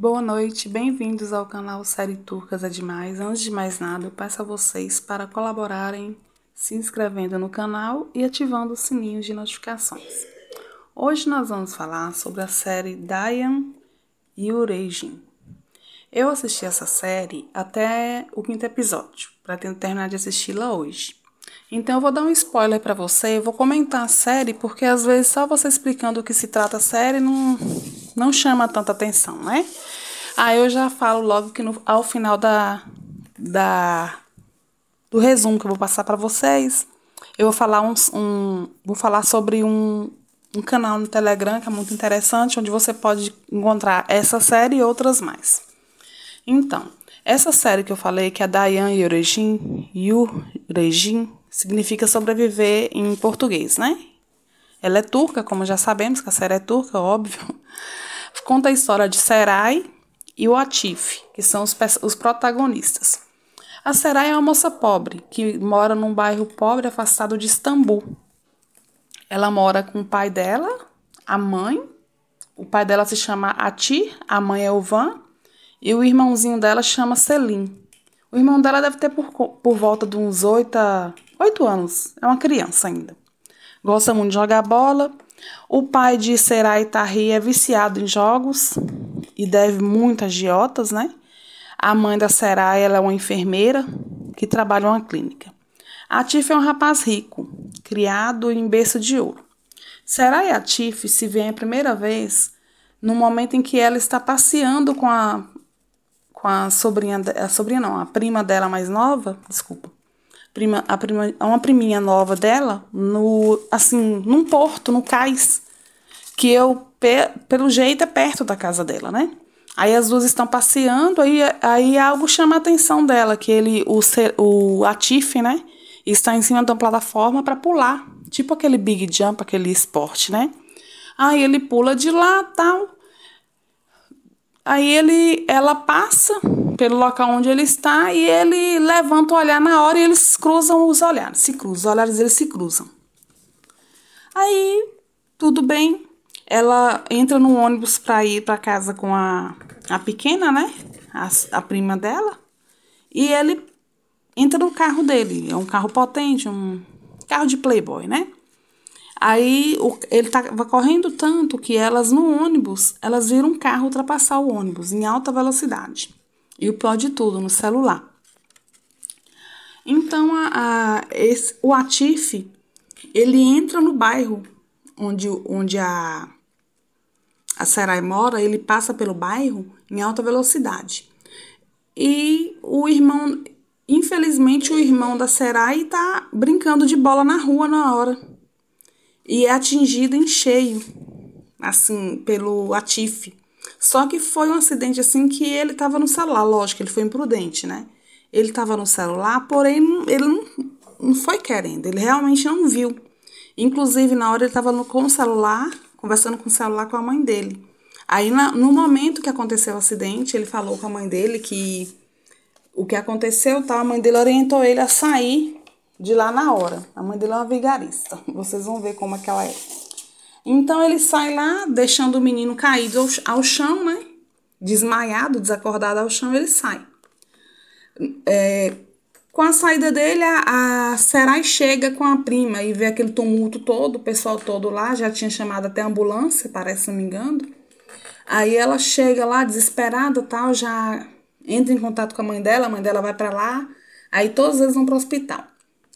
Boa noite, bem-vindos ao canal Série Turcas é Demais. Antes de mais nada, eu peço a vocês para colaborarem se inscrevendo no canal e ativando o sininho de notificações. Hoje nós vamos falar sobre a série Diane e Origin. Eu assisti essa série até o quinto episódio, pretendo terminar de assisti-la hoje. Então eu vou dar um spoiler para você, eu vou comentar a série, porque às vezes só você explicando o que se trata a série não não chama tanta atenção, né? Aí eu já falo logo que no, ao final da, da do resumo que eu vou passar para vocês, eu vou falar um, um vou falar sobre um, um canal no Telegram que é muito interessante, onde você pode encontrar essa série e outras mais. Então, essa série que eu falei, que é Dayan Yuregin, Yuregin, significa sobreviver em português, né? Ela é turca, como já sabemos que a série é turca, óbvio conta a história de Serai e o Atif, que são os, os protagonistas. A Serai é uma moça pobre que mora num bairro pobre afastado de Istambul. Ela mora com o pai dela, a mãe. O pai dela se chama Ati, a mãe é Ovan, e o irmãozinho dela chama Selim. O irmão dela deve ter por, por volta de uns 8, 8 anos, é uma criança ainda. Gosta muito de jogar bola, o pai de Serai Tahri é viciado em jogos e deve muito giotas, né? A mãe da Serai ela é uma enfermeira que trabalha em uma clínica. Atif é um rapaz rico, criado em berço de ouro. Serai e Atif se vêem a primeira vez no momento em que ela está passeando com a com a sobrinha, a sobrinha não, a prima dela mais nova, desculpa, prima, a prima, uma priminha nova dela, no assim, num porto, no cais, que eu, pe, pelo jeito, é perto da casa dela, né? Aí as duas estão passeando, aí, aí algo chama a atenção dela, que ele, o, o Atif, né? Está em cima de uma plataforma para pular, tipo aquele big jump, aquele esporte, né? Aí ele pula de lá, tal. Aí ele, ela passa pelo local onde ele está e ele levanta o olhar na hora e eles cruzam os olhares, se cruzam, os olhares eles se cruzam. Aí tudo bem, ela entra no ônibus para ir para casa com a, a pequena, né? A, a prima dela. E ele entra no carro dele, é um carro potente, um carro de playboy, né? Aí o, ele estava tá correndo tanto que elas no ônibus, elas viram um carro ultrapassar o ônibus em alta velocidade. E o pior de tudo, no celular. Então a, a esse, o Atif, ele entra no bairro onde, onde a, a Sarai mora, ele passa pelo bairro em alta velocidade. E o irmão, infelizmente o irmão da Sarai tá brincando de bola na rua na hora e é atingido em cheio, assim, pelo atife. Só que foi um acidente assim que ele estava no celular, lógico, ele foi imprudente, né? Ele estava no celular, porém ele não, não foi querendo, ele realmente não viu. Inclusive, na hora ele estava com o celular, conversando com o celular com a mãe dele. Aí, na, no momento que aconteceu o acidente, ele falou com a mãe dele que o que aconteceu, tá? A mãe dele orientou ele a sair de lá na hora. A mãe dele é uma vigarista. Vocês vão ver como é que ela é. Então ele sai lá, deixando o menino caído ao, chão, né? Desmaiado, desacordado ao chão, ele sai. É, com a saída dele, a, a Serai chega com a prima e vê aquele tumulto todo, o pessoal todo lá, já tinha chamado até a ambulância, parece, se não me engano. Aí ela chega lá desesperada tal, já entra em contato com a mãe dela, a mãe dela vai para lá, aí todos eles vão pro hospital.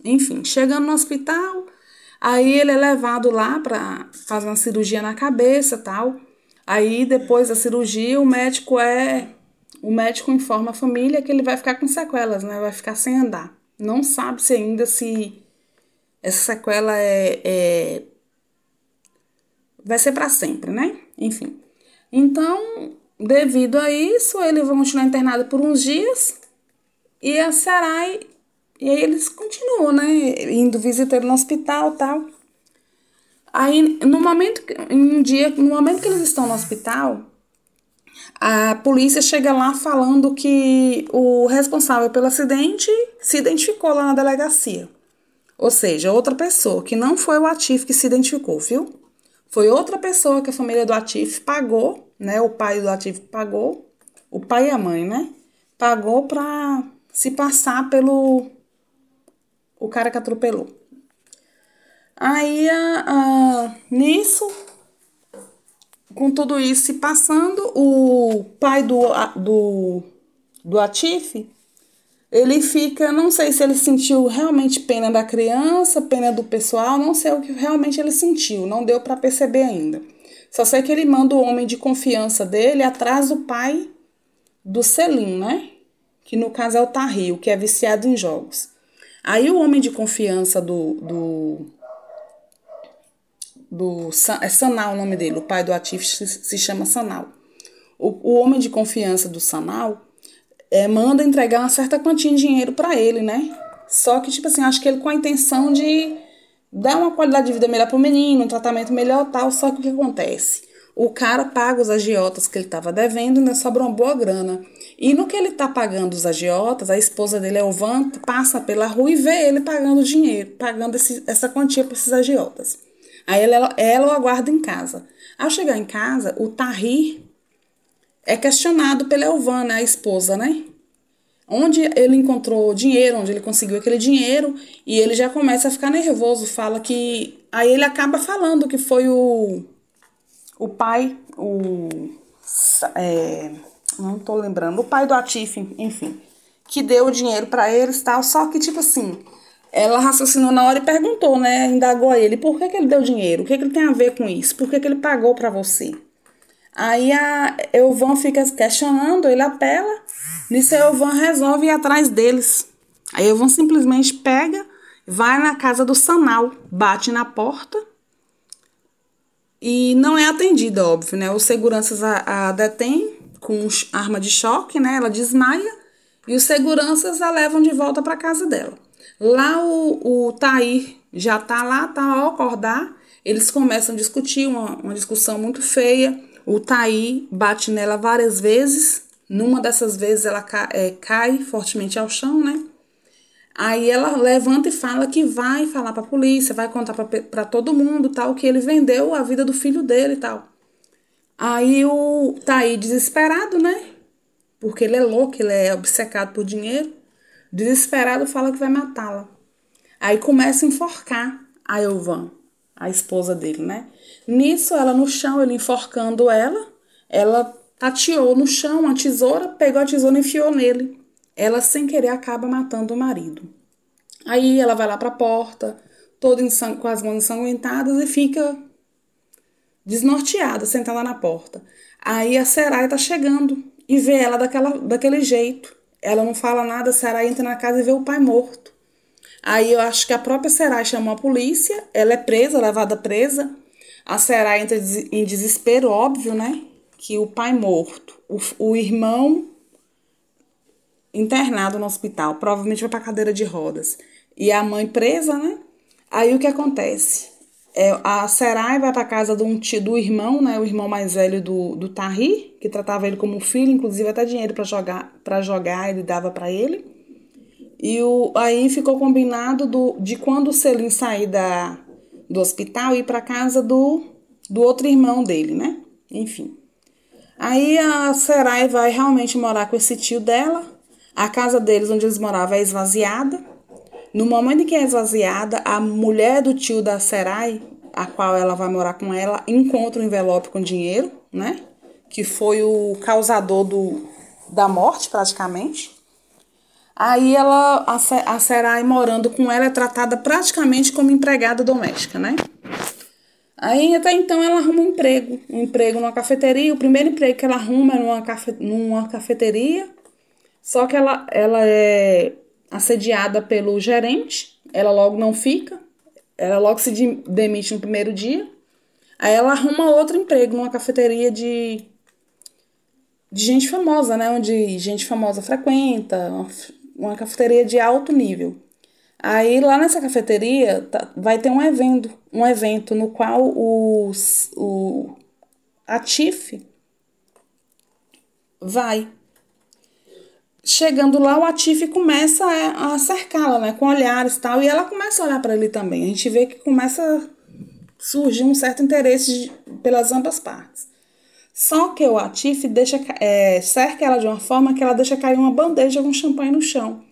Enfim, chegando no hospital, aí ele é levado lá para fazer uma cirurgia na cabeça tal. Aí depois da cirurgia, o médico é. O médico informa a família que ele vai ficar com sequelas, né? Vai ficar sem andar. Não sabe se ainda se essa sequela é, é vai ser para sempre, né? Enfim. Então, devido a isso, ele vai continuar internado por uns dias. E a Sarai e aí eles continuam, né? Indo visitar no hospital tal. Aí, no momento, um dia, no momento que eles estão no hospital, a polícia chega lá falando que o responsável pelo acidente se identificou lá na delegacia. Ou seja, outra pessoa, que não foi o Atif que se identificou, viu? Foi outra pessoa que a família do Atif pagou, né? O pai do Atif pagou, o pai e a mãe, né? Pagou para se passar pelo o cara que atropelou. Aí, a, a, nisso, com tudo isso se passando, o pai do, a, do, do Atif, ele fica, não sei se ele sentiu realmente pena da criança, pena do pessoal, não sei o que realmente ele sentiu, não deu para perceber ainda. Só sei que ele manda o homem de confiança dele atrás do pai do Selim, né? Que no caso é o Tarrio, que é viciado em jogos. Aí o homem de confiança do. do, do é Sanal o nome dele, o pai do Atif se, se chama Sanal. O, o, homem de confiança do Sanal é, manda entregar uma certa quantia de dinheiro para ele, né? Só que, tipo assim, acho que ele com a intenção de dar uma qualidade de vida melhor pro menino, um tratamento melhor tal. Só que o que acontece? O cara paga os agiotas que ele estava devendo, e né? sobra uma boa grana. E no que ele está pagando os agiotas, a esposa dele, Elvan, passa pela rua e vê ele pagando dinheiro, pagando esse, essa quantia para esses agiotas. Aí ela, ela o aguarda em casa. Ao chegar em casa, o Tahir é questionado pela Elvan, né, a esposa, né? Onde ele encontrou dinheiro, onde ele conseguiu aquele dinheiro, e ele já começa a ficar nervoso, fala que. Aí ele acaba falando que foi o o pai, o. É, não tô lembrando, o pai do Atif, enfim, que deu o dinheiro para eles tal, só que, tipo assim, ela raciocinou na hora e perguntou, né? Indagou a ele, por que, que ele deu dinheiro? O que, que ele tem a ver com isso? Por que, que ele pagou para você? Aí a Elvan fica questionando, ele apela, nisso a Elvan resolve ir atrás deles. Aí Elvan simplesmente pega, vai na casa do Sanal, bate na porta e não é atendida, óbvio, né? Os seguranças a, a detêm com arma de choque, né? Ela desmaia e os seguranças a levam de volta para casa dela. Lá o, o Tair já tá lá, tá ao acordar, eles começam a discutir, uma, uma discussão muito feia. O Tair bate nela várias vezes, numa dessas vezes ela cai, é, cai fortemente ao chão, né? Aí ela levanta e fala que vai falar para a polícia, vai contar para todo mundo, tal, que ele vendeu a vida do filho dele e tal. Aí o tá aí desesperado, né? Porque ele é louco, ele é obcecado por dinheiro. Desesperado fala que vai matá-la. Aí começa a enforcar a Elvan, a esposa dele, né? Nisso, ela no chão, ele enforcando ela, ela tateou no chão a tesoura, pegou a tesoura e enfiou nele ela sem querer acaba matando o marido. Aí ela vai lá para a porta, toda com as mãos ensanguentadas e fica desnorteada, sentada na porta. Aí a Serai tá chegando e vê ela daquela, daquele jeito. Ela não fala nada, a Serai entra na casa e vê o pai morto. Aí eu acho que a própria Serai chamou a polícia, ela é presa, levada presa. A Serai entra em desespero, óbvio, né? Que o pai morto, o, o irmão internado no hospital, provavelmente vai para cadeira de rodas. E a mãe presa, né? Aí o que acontece? É, a Serai vai para casa de um tio, do irmão, né, o irmão mais velho do, do Tahir, que tratava ele como filho, inclusive até dinheiro para jogar, para jogar ele dava para ele. E o, aí ficou combinado do, de quando o Selim sair da, do hospital ir para casa do, do outro irmão dele, né? Enfim. Aí a Serai vai realmente morar com esse tio dela a casa deles, onde eles moravam, é esvaziada. No momento em que é esvaziada, a mulher do tio da Serai, a qual ela vai morar com ela, encontra um envelope com dinheiro, né? Que foi o causador do, da morte, praticamente. Aí ela, a Serai morando com ela, é tratada praticamente como empregada doméstica, né? Aí até então ela arruma um emprego, um emprego numa cafeteria. O primeiro emprego que ela arruma é numa, cafe, numa cafeteria só que ela, ela é assediada pelo gerente, ela logo não fica, ela logo se demite no primeiro dia. Aí ela arruma outro emprego numa cafeteria de, de gente famosa, né? Onde gente famosa frequenta, uma, cafeteria de alto nível. Aí lá nessa cafeteria tá, vai ter um evento, um evento no qual o, o a Tiff vai chegando lá, o Atife começa a, cercá-la, né, com olhares e tal, e ela começa a olhar para ele também. A gente vê que começa a surgir um certo interesse de, pelas ambas partes. Só que o Atife deixa, é, cerca ela de uma forma que ela deixa cair uma bandeja com champanhe no chão.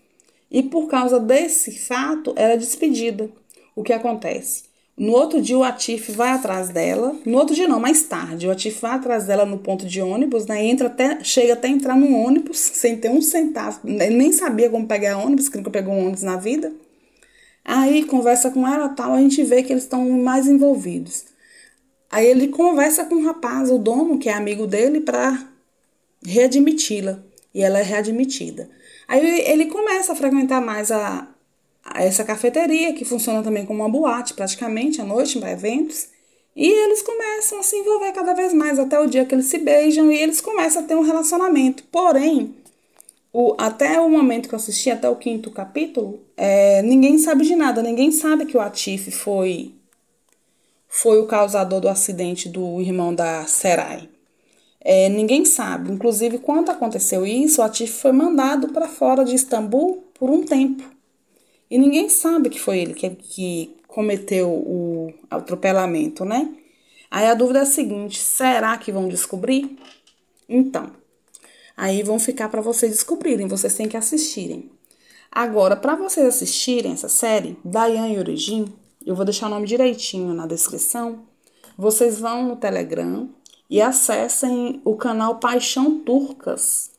E por causa desse fato, ela é despedida. O que acontece? No outro dia, o Atif vai atrás dela. No outro dia, não, mais tarde. O Atif vai atrás dela no ponto de ônibus, né? Entra até, chega até entrar num ônibus sem ter um centavo. Nem sabia como pegar ônibus, que nunca pegou um ônibus na vida. Aí conversa com ela tal, a gente vê que eles estão mais envolvidos. Aí ele conversa com o um rapaz, o dono, que é amigo dele, para readmiti-la. E ela é readmitida. Aí ele começa a frequentar mais a, essa cafeteria, que funciona também como uma boate praticamente à noite para eventos. E eles começam a se envolver cada vez mais até o dia que eles se beijam e eles começam a ter um relacionamento. Porém, o, até o momento que eu assisti, até o quinto capítulo, é, ninguém sabe de nada. Ninguém sabe que o Atif foi, foi o causador do acidente do irmão da Serai. É, ninguém sabe. Inclusive, quando aconteceu isso, o Atif foi mandado para fora de Istambul por um tempo. E ninguém sabe que foi ele que, que cometeu o atropelamento, né? Aí a dúvida é a seguinte: será que vão descobrir? Então, aí vão ficar para vocês descobrirem, vocês têm que assistirem. Agora, para vocês assistirem essa série, Dayan e Origin, eu vou deixar o nome direitinho na descrição. Vocês vão no Telegram e acessem o canal Paixão Turcas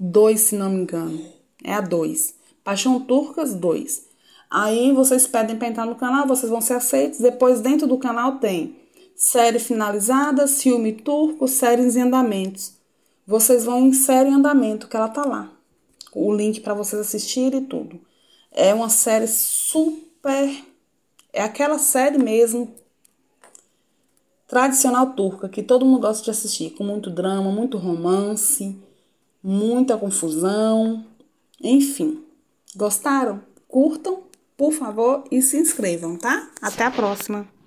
2, se não me engano. É a 2. Paixão Turcas 2. Aí vocês pedem para entrar no canal, vocês vão ser aceitos. Depois, dentro do canal, tem série finalizada, filme turco, séries em andamentos. Vocês vão em série em andamento, que ela tá lá. O link para vocês assistirem e tudo. É uma série super. É aquela série mesmo tradicional turca que todo mundo gosta de assistir, com muito drama, muito romance, muita confusão, enfim. Gostaram? Curtam, por favor, e se inscrevam, tá? Até a próxima!